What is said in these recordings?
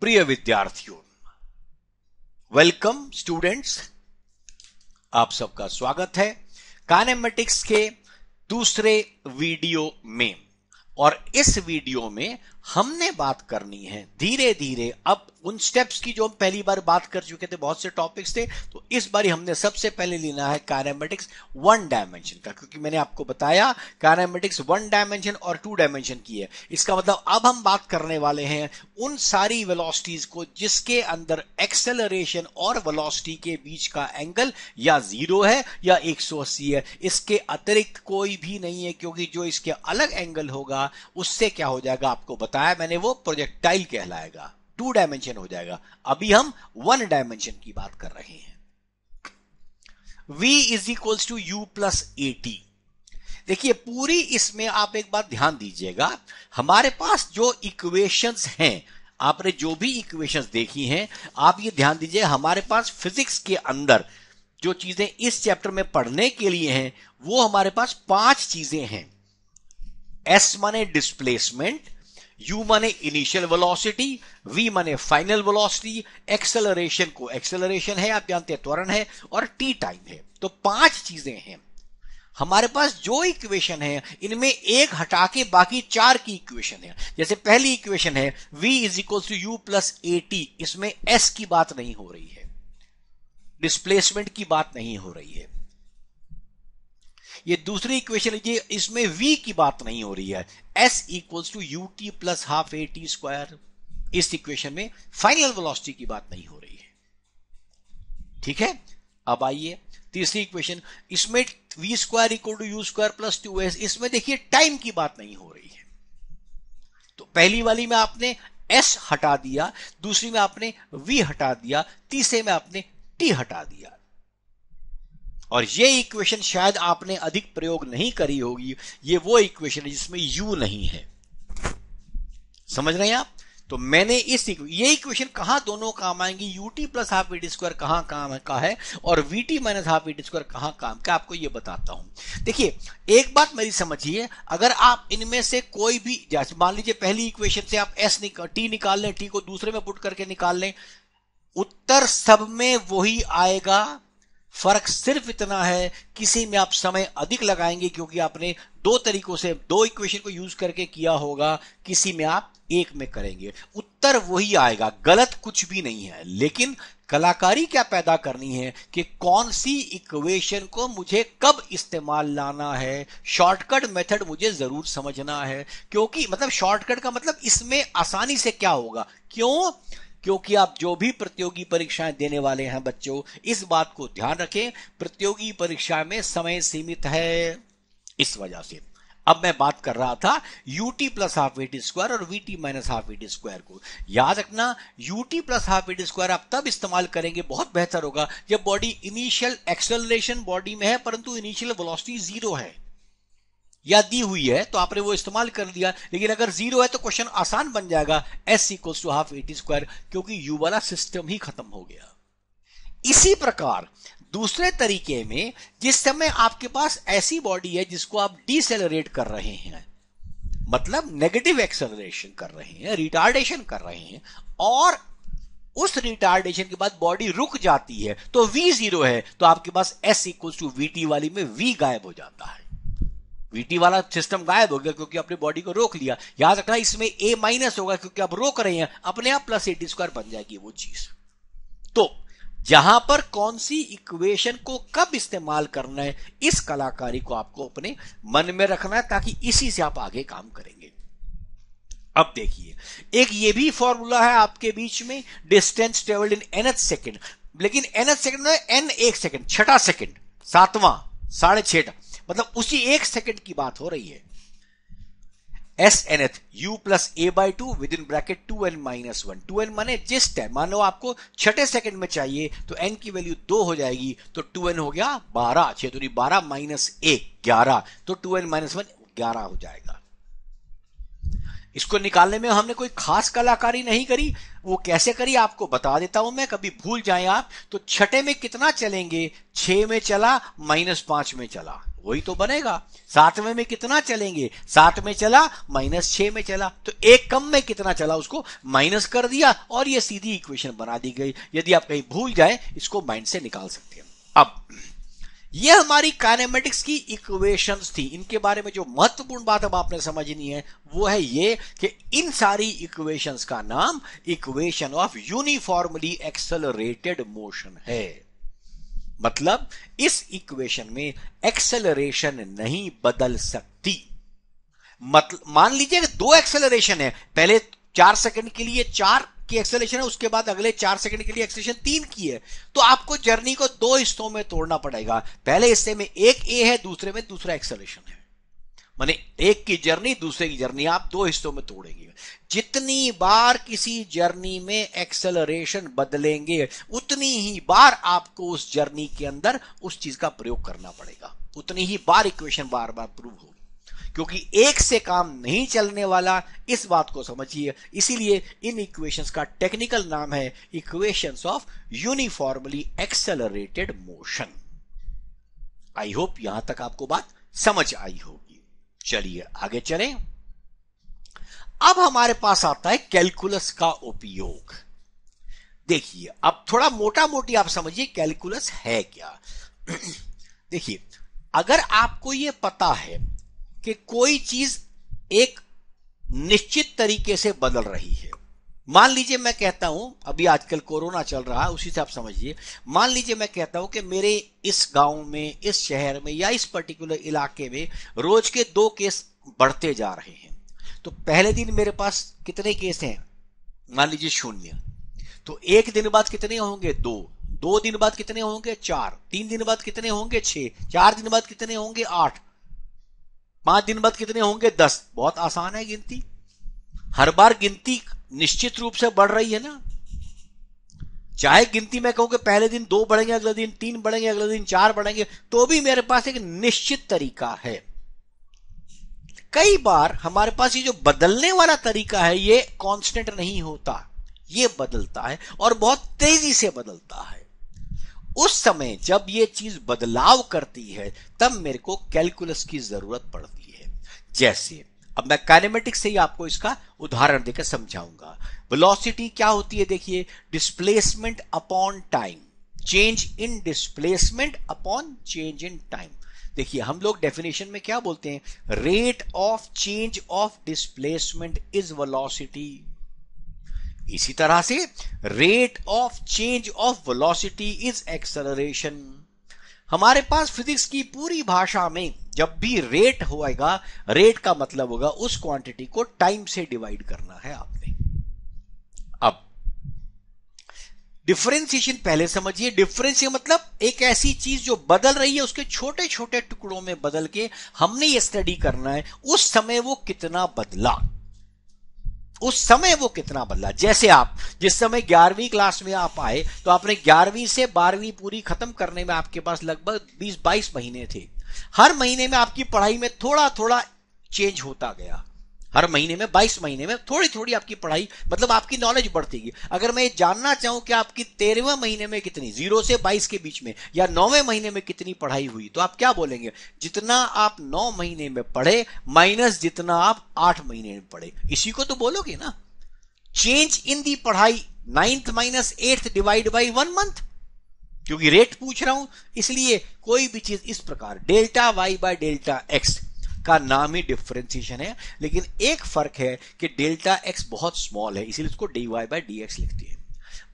प्रिय विद्यार्थियों welcome students आप सबका स्वागत है कानेमेटिक्स के दूसरे वीडियो में और इस वीडियो में हमने बात करनी है धीरे धीरे अब उन स्टेप्स की जो हम पहली बार बात कर चुके थे बहुत से टॉपिक्स थे तो इस बार हमने सबसे पहले लेना है कायरामेटिक्स वन डायमेंशन का क्योंकि मैंने आपको बताया कायरामेटिक्स वन डायमेंशन और टू डायमेंशन की है इसका मतलब अब हम बात करने वाले हैं उन सारी वेलोसिटीज को जिसके अंदर एक्सेलरेशन और वेलोसिटी के बीच का एंगल या जीरो है या एक है इसके अतिरिक्त कोई भी नहीं है क्योंकि जो इसके अलग एंगल होगा उससे क्या हो जाएगा आपको बता बताया मैंने वो प्रोजेक्टाइल कहलाएगा टू डायमेंशन हो जाएगा अभी हम वन डायमेंशन की बात कर रहे हैं v is equals to u plus a t देखिए पूरी इसमें आप एक बात ध्यान दीजिएगा हमारे पास जो इक्वेशंस हैं आपने जो भी इक्वेशंस देखी हैं आप ये ध्यान दीजिए हमारे पास फिजिक्स के अंदर जो चीजें इस चैप्टर में पढ़ने के लिए हैं वो हमारे पास पांच चीजें हैं एस माने डिस्प्लेसमेंट u माने इनिशियल वेलोसिटी v माने फाइनल वेलोसिटी एक्सेलरेशन को एक्सेलरेशन है आप जानते हैं त्वरण है और t टाइम है तो पांच चीजें हैं हमारे पास जो इक्वेशन है इनमें एक हटा के बाकी चार की इक्वेशन है जैसे पहली इक्वेशन है v is equal to u plus a इसमें s की बात नहीं हो रही है डिस्प्लेसमेंट की बात नहीं हो रही है ये दूसरी इक्वेशन लीजिए इसमें v की बात नहीं हो रही है s equals to u t plus half a t square इस इक्वेशन में फाइनल वेलोसिटी की बात नहीं हो रही है ठीक है अब आइए तीसरी इक्वेशन इसमें v square equal to u square plus two s इसमें देखिए टाइम की बात नहीं हो रही है तो पहली वाली में आपने एस हटा दिया दूसरी में आपने वी हटा दिया तीसरे में आपने टी हटा दिया और ये इक्वेशन शायद आपने अधिक प्रयोग नहीं करी होगी ये वो इक्वेशन है जिसमें u नहीं है समझ रहे हैं आप तो मैंने इस ये इक्वेशन कहा दोनों काम आएंगी u t plus half v square कहां काम का है और v t minus half v square कहां काम का आपको ये बताता हूं देखिए एक बात मेरी समझिए अगर आप इनमें से कोई भी जैसे मान लीजिए पहली इक्वेशन से आप एस निक, टी निकाल लें टी को दूसरे में पुट करके निकाल लें उत्तर सब में वही आएगा फर्क सिर्फ इतना है किसी में आप समय अधिक लगाएंगे क्योंकि आपने दो तरीकों से दो इक्वेशन को यूज करके किया होगा किसी में आप एक में करेंगे उत्तर वही आएगा गलत कुछ भी नहीं है लेकिन कलाकारी क्या पैदा करनी है कि कौन सी इक्वेशन को मुझे कब इस्तेमाल लाना है शॉर्टकट मेथड मुझे जरूर समझना है क्योंकि मतलब शॉर्टकट का मतलब इसमें आसानी से क्या होगा क्यों क्योंकि आप जो भी प्रतियोगी परीक्षाएं देने वाले हैं बच्चों इस बात को ध्यान रखें प्रतियोगी परीक्षा में समय सीमित है इस वजह से अब मैं बात कर रहा था ut plus half a t square और vt minus half a t square को याद रखना ut plus half a t square आप तब इस्तेमाल करेंगे बहुत बेहतर होगा जब बॉडी इनिशियल एक्सेलरेशन बॉडी में है परंतु इनिशियल वेलोसिटी जीरो है या दी हुई है तो आपने वो इस्तेमाल कर दिया लेकिन अगर जीरो है तो क्वेश्चन आसान बन जाएगा s equals to half a t square क्योंकि यू वाला सिस्टम ही खत्म हो गया इसी प्रकार दूसरे तरीके में जिस समय आपके पास ऐसी बॉडी है जिसको आप डिसेलरेट कर रहे हैं मतलब नेगेटिव एक्सेलरेशन कर रहे हैं रिटार्डेशन कर रहे हैं और उस रिटार्डेशन के बाद बॉडी रुक जाती है तो वी जीरो है तो आपके पास s equals to v t वाली में वी गायब हो जाता है वीटी वाला सिस्टम गायब हो गया क्योंकि अपने बॉडी को रोक लिया याद रखना इसमें ए माइनस होगा क्योंकि आप रोक रहे हैं अपने आप प्लस एटी स्क्वायर बन जाएगी वो चीज तो जहां पर कौन सी इक्वेशन को कब इस्तेमाल करना है इस कलाकारी को आपको अपने मन में रखना है ताकि इसी से आप आगे काम करेंगे अब देखिए एक ये भी फॉर्मूला है आपके बीच में distance travelled in each second लेकिन एच सेकेंड एन एक सेकेंड छठा सेकेंड सातवां साढ़े छठा मतलब उसी एक सेकंड की बात हो रही है s nth u plus a by two with in bracket two n minus one two n माने जिस टाइम मान लो आपको छठे सेकंड में चाहिए तो एन की वैल्यू दो हो जाएगी तो टू एन हो गया बारह छह दूरी बारह माइनस एक ग्यारह तो टू एन माइनस वन ग्यारह हो जाएगा इसको निकालने में हमने कोई खास कलाकारी नहीं करी वो कैसे करी आपको बता देता हूं मैं कभी भूल जाए आप तो छठे में कितना चलेंगे छ में चला माइनस पांच में चला वही तो बनेगा सातवें में कितना चलेंगे सात में चला माइनस छ में चला तो एक कम में कितना चला उसको माइनस कर दिया और ये सीधी इक्वेशन बना दी गई यदि आप कहीं भूल जाए इसको माइंड से निकाल सकते हैं अब ये हमारी काइनेमेटिक्स की इक्वेशंस थी इनके बारे में जो महत्वपूर्ण बात अब आपने समझनी है वो है ये कि इन सारी इक्वेशंस का नाम equation of uniformly accelerated motion है मतलब इस इक्वेशन में एक्सेलरेशन नहीं बदल सकती मतलब मान लीजिए दो एक्सेलरेशन है पहले चार सेकंड के लिए चार की एक्सेलेशन है उसके बाद अगले चार सेकंड के लिए एक्सेलेशन तीन की है तो आपको जर्नी को दो हिस्सों में तोड़ना पड़ेगा पहले हिस्से में एक ए है दूसरे में दूसरा एक्सेलेशन है माने एक की जर्नी दूसरे की जर्नी आप दो हिस्सों में तोड़ेंगे जितनी बार किसी जर्नी में एक्सेलरेशन बदलेंगे उतनी ही बार आपको उस जर्नी के अंदर उस चीज का प्रयोग करना पड़ेगा उतनी ही बार इक्वेशन बार बार प्रूव होगी क्योंकि एक से काम नहीं चलने वाला इस बात को समझिए इसीलिए इन इक्वेशंस का टेक्निकल नाम है equations of uniformly accelerated motion I hope यहां तक आपको बात समझ आई होगी चलिए आगे चलें अब हमारे पास आता है कैलकुलस का उपयोग देखिए अब थोड़ा मोटा मोटी आप समझिए कैलकुलस है क्या देखिए अगर आपको यह पता है कि कोई चीज एक निश्चित तरीके से बदल रही है मान लीजिए मैं कहता हूं अभी आजकल कोरोना चल रहा है उसी से आप समझिए मान लीजिए मैं कहता हूं कि मेरे इस गांव में इस शहर में या इस पर्टिकुलर इलाके में रोज के दो केस बढ़ते जा रहे हैं तो पहले दिन मेरे पास कितने केस हैं मान लीजिए शून्य तो एक दिन बाद कितने होंगे दो दो दिन बाद कितने होंगे चार तीन दिन बाद कितने होंगे छह चार दिन बाद कितने होंगे आठ पांच दिन बाद कितने होंगे दस बहुत आसान है गिनती हर बार गिनती निश्चित रूप से बढ़ रही है ना चाहे गिनती में कहूं कि पहले दिन दो बढ़ेंगे अगले दिन तीन बढ़ेंगे अगले दिन चार बढ़ेंगे तो भी मेरे पास एक निश्चित तरीका है कई बार हमारे पास ये जो बदलने वाला तरीका है ये कांस्टेंट नहीं होता ये बदलता है और बहुत तेजी से बदलता है उस समय जब ये चीज बदलाव करती है तब मेरे को कैलकुलस की जरूरत पड़ती है जैसे अब मैं काइनेमेटिक्स से ही आपको इसका उदाहरण देकर समझाऊंगा वेलोसिटी क्या होती है देखिए displacement upon time change in displacement upon change in time देखिए हम लोग डेफिनेशन में क्या बोलते हैं rate of change of displacement is velocity इसी तरह से rate of change of velocity is acceleration हमारे पास फिजिक्स की पूरी भाषा में जब भी रेट होएगा रेट का मतलब होगा उस क्वांटिटी को टाइम से डिवाइड करना है आपने अब डिफरेंशिएशन पहले समझिए डिफरेंस मतलब एक ऐसी चीज जो बदल रही है उसके छोटे छोटे टुकड़ों में बदल के हमने ये स्टडी करना है उस समय वो कितना बदला उस समय वो कितना बदला जैसे आप जिस समय ग्यारहवीं क्लास में आप आए तो आपने ग्यारहवीं से बारहवीं पूरी खत्म करने में आपके पास लगभग बीस बाईस महीने थे हर महीने में आपकी पढ़ाई में थोड़ा थोड़ा चेंज होता गया हर महीने में बाईस महीने में थोड़ी थोड़ी आपकी पढ़ाई मतलब आपकी नॉलेज बढ़तेगी अगर मैं जानना चाहूं कि आपकी तेरहवें महीने में कितनी जीरो से बाईस के बीच में या नौवें महीने में कितनी पढ़ाई हुई तो आप क्या बोलेंगे जितना आप नौ महीने में पढ़े माइनस जितना आप आठ महीने में पढ़े इसी को तो बोलोगे ना चेंज इन दी पढ़ाई ninth minus eighth divide by one month क्योंकि रेट पूछ रहा हूं इसलिए कोई भी चीज इस प्रकार delta y by delta x का नाम ही डिफ्रेंसिएशन है लेकिन एक फर्क है कि डेल्टा एक्स बहुत स्मॉल है इसीलिए उसको d y by d x लिखते हैं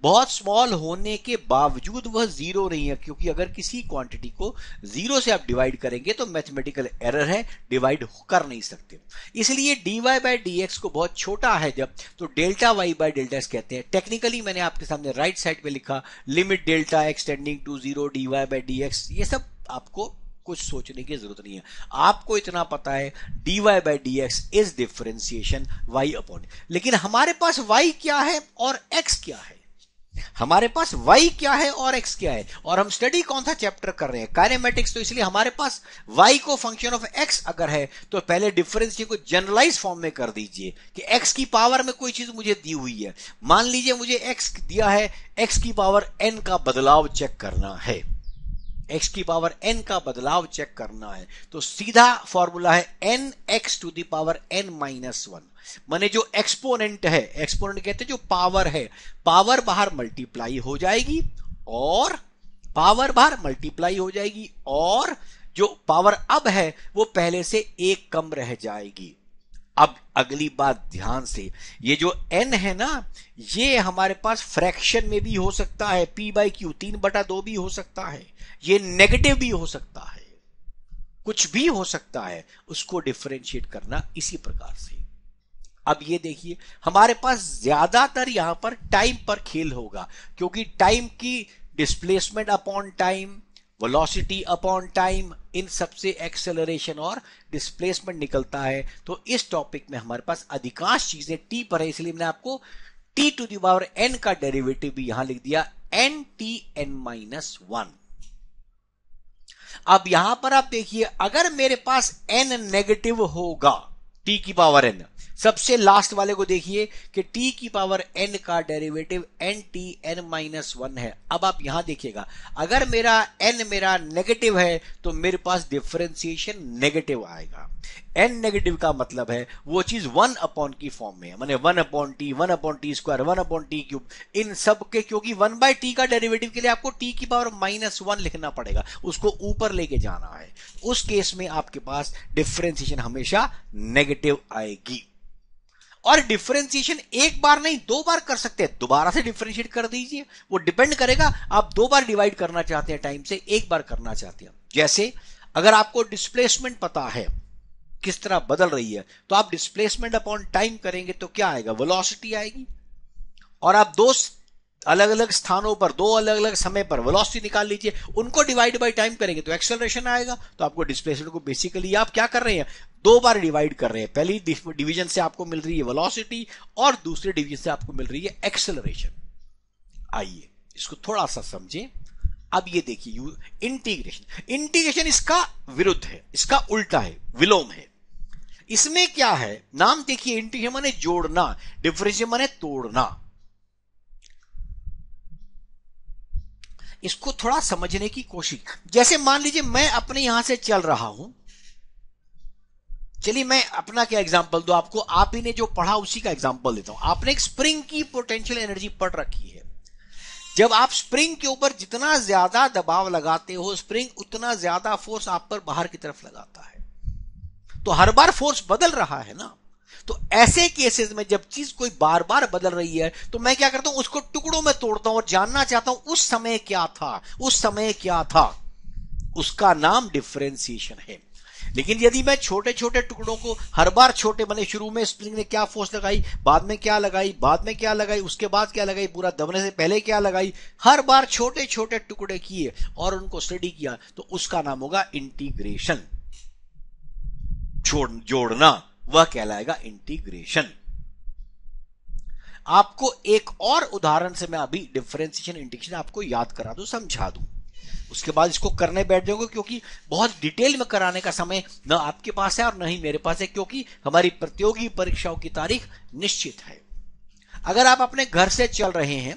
बहुत स्मॉल होने के बावजूद वह जीरो नहीं है क्योंकि अगर किसी क्वांटिटी को जीरो से आप डिवाइड करेंगे तो मैथमेटिकल एरर है डिवाइड कर नहीं सकते इसलिए वाई बाई डी एक्स को बहुत छोटा है जब तो delta y by delta x कहते हैं टेक्निकली मैंने आपके सामने राइट साइड पे लिखा limit delta x tending to zero d y by d x ये सब आपको कुछ सोचने की जरूरत नहीं है आपको इतना पता है d y by d x is differentiation y upon लेकिन हमारे पास y क्या है और x क्या है हमारे पास y क्या है और x क्या है और हम स्टडी कौन सा चैप्टर कर रहे हैं काइनेमेटिक्स तो इसलिए हमारे पास y को फंक्शन ऑफ x अगर है तो पहले डिफरेंस को जनरलाइज फॉर्म में कर दीजिए कि x की पावर में कोई चीज मुझे दी हुई है मान लीजिए मुझे x दिया है x की पावर n का बदलाव चेक करना है एक्स की पावर एन का बदलाव चेक करना है तो सीधा फॉर्मूला है n x to the power n minus one मैंने जो एक्सपोनेंट है एक्सपोनेंट कहते हैं जो पावर है पावर बाहर मल्टीप्लाई हो जाएगी और पावर बाहर मल्टीप्लाई हो जाएगी और जो पावर अब है वो पहले से एक कम रह जाएगी अब अगली बात ध्यान से ये जो एन है ना ये हमारे पास फ्रैक्शन में भी हो सकता है पी बाई क्यू तीन बटा दो भी हो सकता है ये नेगेटिव भी हो सकता है कुछ भी हो सकता है उसको डिफ्रेंशिएट करना इसी प्रकार से अब ये देखिए हमारे पास ज्यादातर यहां पर टाइम पर खेल होगा क्योंकि टाइम की displacement upon time velocity upon time इन सबसे एक्सेलरेशन और डिस्प्लेसमेंट निकलता है तो इस टॉपिक में हमारे पास अधिकांश चीजें टी पर है इसलिए मैंने आपको टी टू दावर एन का डेरिवेटिव भी यहां लिख दिया n t n minus one अब यहां पर आप देखिए अगर मेरे पास एन नेगेटिव होगा टी की पावर एन सबसे लास्ट वाले को देखिए कि t की पावर n का derivative n t n minus one है अब आप यहां देखिएगा अगर मेरा n मेरा नेगेटिव है तो मेरे पास डिफ्रेंसिएशन नेगेटिव आएगा n नेगेटिव का मतलब है वो चीज वन अपॉन की फॉर्म में है मैंने one upon t one upon t square one upon t cube इन सब के क्योंकि वन बाय टी का डेरिवेटिव के लिए आपको टी की पावर माइनस वन लिखना पड़ेगा उसको ऊपर लेके जाना है उस केस में आपके पास डिफ्रेंसिएशन हमेशा नेगेटिव आएगी और डिफरेंशिएशन एक बार नहीं दो बार कर सकते हैं दोबारा से डिफरेंशिएट कर दीजिए वो डिपेंड करेगा आप दो बार डिवाइड करना चाहते हैं टाइम से एक बार करना चाहते हैं जैसे अगर आपको डिस्प्लेसमेंट पता है किस तरह बदल रही है तो आप डिस्प्लेसमेंट अपॉन टाइम करेंगे तो क्या आएगा वेलोसिटी आएगी और आप दो अलग अलग स्थानों पर दो अलग अलग समय पर वेलोसिटी निकाल लीजिए उनको डिवाइड बाय टाइम करेंगे तो एक्सेलरेशन आएगा तो आपको डिस्प्लेसमेंट को बेसिकली आप क्या कर रहे हैं दो बार डिवाइड कर रहे हैं पहली डिवीजन से आपको मिल रही है वेलोसिटी और दूसरे डिवीजन से आपको मिल रही है एक्सेलरेशन आइए इसको थोड़ा सा समझे अब ये देखिए इंटीग्रेशन इंटीग्रेशन इसका विरुद्ध है इसका उल्टा है विलोम है इसमें क्या है नाम देखिए इंटीग्रेशन माने जोड़ना डिफरेंशिएशन माने तोड़ना इसको थोड़ा समझने की कोशिश जैसे मान लीजिए मैं अपने यहां से चल रहा हूं चलिए मैं अपना क्या एग्जाम्पल दो आपको आप ही ने जो पढ़ा उसी का एग्जाम्पल देता हूं आपने एक स्प्रिंग की पोटेंशियल एनर्जी पढ़ रखी है जब आप स्प्रिंग के ऊपर जितना ज्यादा दबाव लगाते हो स्प्रिंग उतना ज्यादा फोर्स आप पर बाहर की तरफ लगाता है तो हर बार फोर्स बदल रहा है ना तो ऐसे केसेस में जब चीज कोई बार बार बदल रही है तो मैं क्या करता हूं उसको टुकड़ों में तोड़ता हूं और जानना चाहता हूं उस समय क्या था उस समय क्या था उसका नाम डिफ्रेंसिएशन है लेकिन यदि मैं छोटे छोटे टुकड़ों को हर बार छोटे बने शुरू में स्प्रिंग ने क्या फोर्स लगाई बाद में क्या लगाई बाद में क्या लगाई उसके बाद क्या लगाई पूरा दबने से पहले क्या लगाई हर बार छोटे छोटे टुकड़े किए और उनको स्टडी किया तो उसका नाम होगा इंटीग्रेशन जोड़ना वह कहलाएगा इंटीग्रेशन आपको एक और उदाहरण से मैं अभी डिफरेंशिएशन इंटीग्रेशन आपको याद करा दू समझा दू उसके बाद इसको करने बैठ जाओगे क्योंकि बहुत डिटेल में कराने का समय न आपके पास है और न ही मेरे पास है क्योंकि हमारी प्रतियोगी परीक्षाओं की तारीख निश्चित है अगर आप अपने घर से चल रहे हैं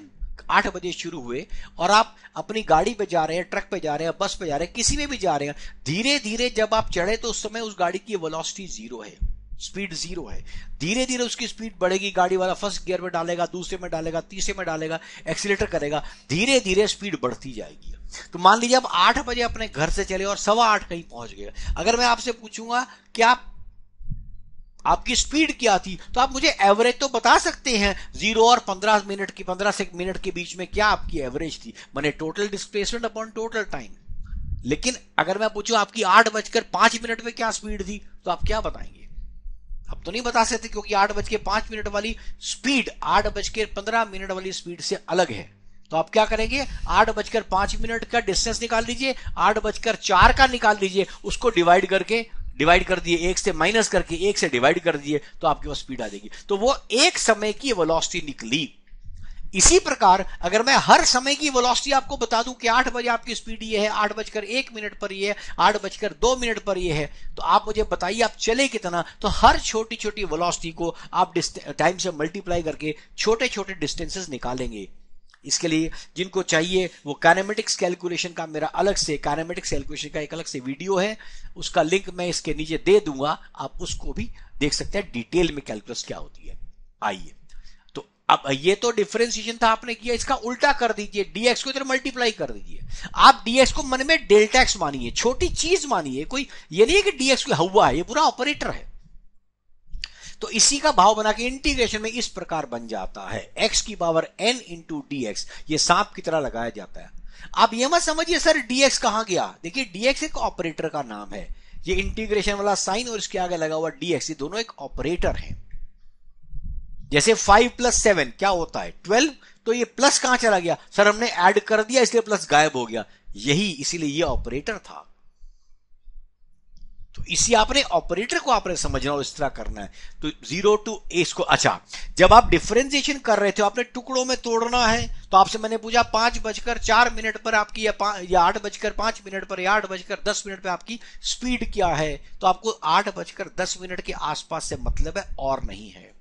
आठ बजे शुरू हुए और आप अपनी गाड़ी पे जा रहे हैं ट्रक पे जा रहे हैं बस पे जा रहे हैं किसी में भी जा रहे हैं धीरे धीरे जब आप चढ़े तो उस समय उस गाड़ी की वेलोसिटी जीरो है स्पीड जीरो है धीरे धीरे उसकी स्पीड बढ़ेगी गाड़ी वाला फर्स्ट गियर में डालेगा दूसरे में डालेगा तीसरे में डालेगा एक्सीटर करेगा धीरे धीरे स्पीड बढ़ती जाएगी तो मान लीजिए आप आठ बजे अपने घर से चले और सवा आठ कहीं पहुंच गए अगर मैं आपसे पूछूंगा कि आप आपकी स्पीड क्या थी तो आप मुझे एवरेज तो बता सकते हैं जीरो और पंद्रह मिनट की पंद्रह से मिनट के बीच में क्या आपकी एवरेज थी मैंने total displacement upon total time लेकिन अगर मैं पूछूं आपकी आठ बजकर पांच मिनट में क्या स्पीड थी तो आप क्या बताएंगे तो नहीं बता सकते क्योंकि आठ बज के पांच मिनट वाली स्पीड आठ बज के पंद्रह मिनट वाली स्पीड से अलग है तो आप क्या करेंगे आठ बजकर पांच मिनट का डिस्टेंस निकाल लीजिए आठ बजकर चार का निकाल दीजिए उसको डिवाइड करके डिवाइड कर दिए एक से माइनस करके एक से डिवाइड कर दिए तो आपके पास स्पीड आ जाएगी तो वो एक समय की वेलोसिटी निकली इसी प्रकार अगर मैं हर समय की वेलोसिटी आपको बता दूं कि आठ बजे आपकी स्पीड ये है आठ बजकर एक मिनट पर ये है आठ बजकर दो मिनट पर ये है तो आप मुझे बताइए आप चले कितना तो हर छोटी छोटी वेलोसिटी को आप टाइम से मल्टीप्लाई करके छोटे छोटे डिस्टेंसेस निकालेंगे इसके लिए जिनको चाहिए वो कैनेमेटिक्स कैलकुलेशन का मेरा अलग से कैनेमेटिक्स कैलकुलेशन का एक अलग से वीडियो है उसका लिंक मैं इसके नीचे दे दूंगा आप उसको भी देख सकते हैं डिटेल में कैलकुलस क्या होती है आइए अब ये तो डिफरेंशिएशन था आपने किया इसका उल्टा कर दीजिए डीएक्स को इधर मल्टीप्लाई कर दीजिए आप डीएक्स को मन में डेल्टा एक्स मानिए छोटी चीज मानिए कोई ये नहीं है कि डीएक्स को हवा है ये पूरा ऑपरेटर है तो इसी का भाव बना के इंटीग्रेशन में इस प्रकार बन जाता है एक्स की पावर एन इंटू डीएक्स ये सांप की तरह लगाया जाता है आप ये मत समझिए सर डीएक्स कहां गया देखिए डीएक्स एक ऑपरेटर का नाम है ये इंटीग्रेशन वाला साइन और इसके आगे लगा हुआ डीएक्स ये दोनों एक ऑपरेटर है जैसे फाइव प्लस सेवन क्या होता है ट्वेल्व तो ये प्लस कहां चला गया सर हमने ऐड कर दिया इसलिए प्लस गायब हो गया यही इसीलिए ये ऑपरेटर था तो इसी आपने ऑपरेटर को आपने समझना और इस तरह करना है तो जीरो टू एस को अच्छा जब आप डिफ्रेंसिएशन कर रहे थे आपने टुकड़ों में तोड़ना है तो आपसे मैंने पूछा पांच बजकर चार मिनट पर आपकी या या आठ बजकर पांच मिनट पर या आठ बजकर दस मिनट पर आपकी स्पीड क्या है तो आपको आठ बजकर दस मिनट के आसपास से मतलब है और नहीं है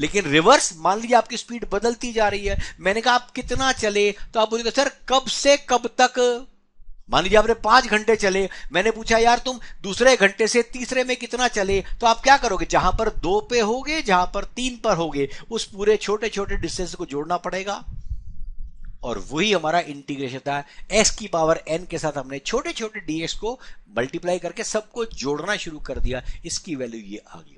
लेकिन रिवर्स मान लीजिए आपकी स्पीड बदलती जा रही है मैंने कहा आप कितना चले तो आप बोलेंगे सर कब से कब तक मान लीजिए आपने पांच घंटे चले मैंने पूछा यार तुम दूसरे घंटे से तीसरे में कितना चले तो आप क्या करोगे जहां पर दो पे होगे जहां पर तीन पर होगे उस पूरे छोटे छोटे डिस्टेंस को जोड़ना पड़ेगा और वही हमारा इंटीग्रेशन था एस की पावर एन के साथ हमने छोटे छोटे डीएस को मल्टीप्लाई करके सबको जोड़ना शुरू कर दिया इसकी वैल्यू ये आ गई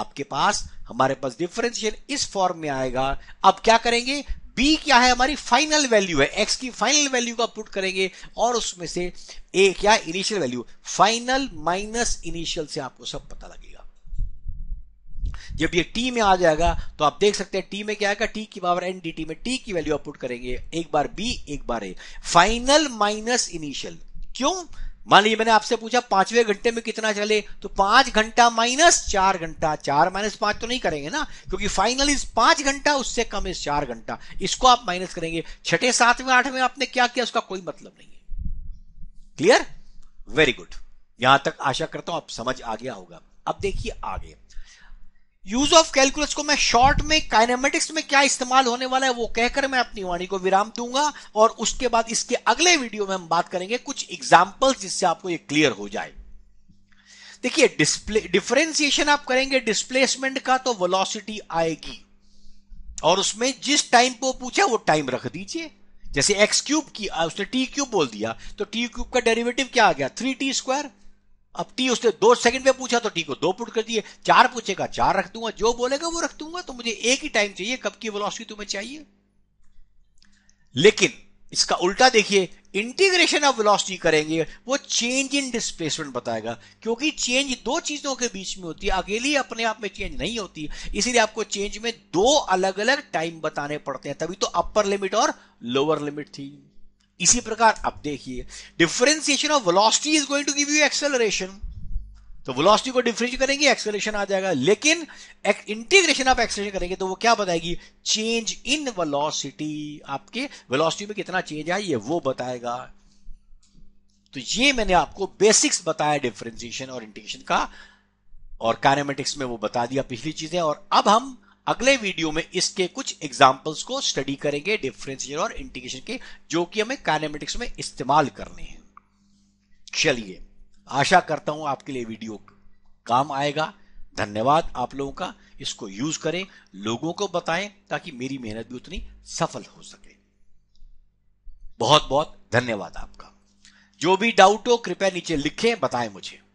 आपके पास हमारे पास डिफरेंशियल इस फॉर्म में आएगा अब क्या करेंगे b क्या है हमारी फाइनल वैल्यू है x की फाइनल वैल्यू का पुट करेंगे और उसमें से a क्या initial value final minus initial से आपको सब पता लगेगा जब ये टी में आ जाएगा तो आप देख सकते हैं टी में क्या आएगा टी की पावर n dt में टी की वैल्यू आप पुट करेंगे एक बार बी एक बार ए फाइनल माइनस इनिशियल क्यों मान लीजिए मैंने आपसे पूछा पांचवें घंटे में कितना चले तो पांच घंटा माइनस चार घंटा चार माइनस पांच तो नहीं करेंगे ना क्योंकि फाइनल इस पांच घंटा उससे कम इस चार घंटा इसको आप माइनस करेंगे छठे सातवें आठवें आपने क्या किया उसका कोई मतलब नहीं है क्लियर वेरी गुड यहां तक आशा करता हूं आप समझ आ गया होगा अब देखिए आगे यूज ऑफ कैलकुलस को मैं शॉर्ट में काइनेमेटिक्स में क्या इस्तेमाल होने वाला है वो कहकर मैं अपनी वाणी को विराम दूंगा और उसके बाद इसके अगले वीडियो में हम बात करेंगे कुछ एग्जाम्पल्स जिससे आपको ये क्लियर हो जाए देखिए डिस्प्ले डिफरेंसिएशन आप करेंगे डिस्प्लेसमेंट का तो वेलोसिटी आएगी और उसमें जिस टाइम पे पूछा वो टाइम रख दीजिए जैसे एक्स क्यूब की उसने टी क्यूब बोल दिया तो टी क्यूब का डेरिवेटिव क्या आ गया थ्री टी स्क्वायर अब टी उसने दो सेकंड में पूछा तो टी को दो पुट कर दिए चार पूछेगा चार रख दूंगा जो बोलेगा वो रख दूंगा तो मुझे एक ही टाइम चाहिए कब की वेलोसिटी तुम्हें चाहिए लेकिन इसका उल्टा देखिए इंटीग्रेशन ऑफ वेलोसिटी करेंगे वो चेंज इन डिस्प्लेसमेंट बताएगा क्योंकि चेंज दो चीजों के बीच में होती है अकेली अपने आप में चेंज नहीं होती इसीलिए आपको चेंज में दो अलग अलग टाइम बताने पड़ते हैं तभी तो अपर लिमिट और लोअर लिमिट थी इसी प्रकार अब देखिए differentiation of velocity is going to give you acceleration तो वेलोसिटी को डिफरेंशिएट करेंगे एक्सेलरेशन आ जाएगा लेकिन इंटीग्रेशन आप एक्सेलरेशन करेंगे तो वो क्या बताएगी चेंज इन वेलोसिटी आपके वेलोसिटी में कितना चेंज है ये वो बताएगा तो ये मैंने आपको बेसिक्स बताया डिफरेंशिएशन और इंटीग्रेशन का और काइनेमेटिक्स में वो बता दिया पिछली चीजें और अब हम अगले वीडियो में इसके कुछ एग्जाम्पल्स को स्टडी करेंगे डिफरेंशियल और इंटीग्रेशन के जो कि हमें कैनेमेटिक्स में इस्तेमाल करने हैं चलिए आशा करता हूं आपके लिए वीडियो काम आएगा धन्यवाद आप लोगों का इसको यूज करें लोगों को बताएं ताकि मेरी मेहनत भी उतनी सफल हो सके बहुत बहुत धन्यवाद आपका जो भी डाउट हो कृपया नीचे लिखें बताएं मुझे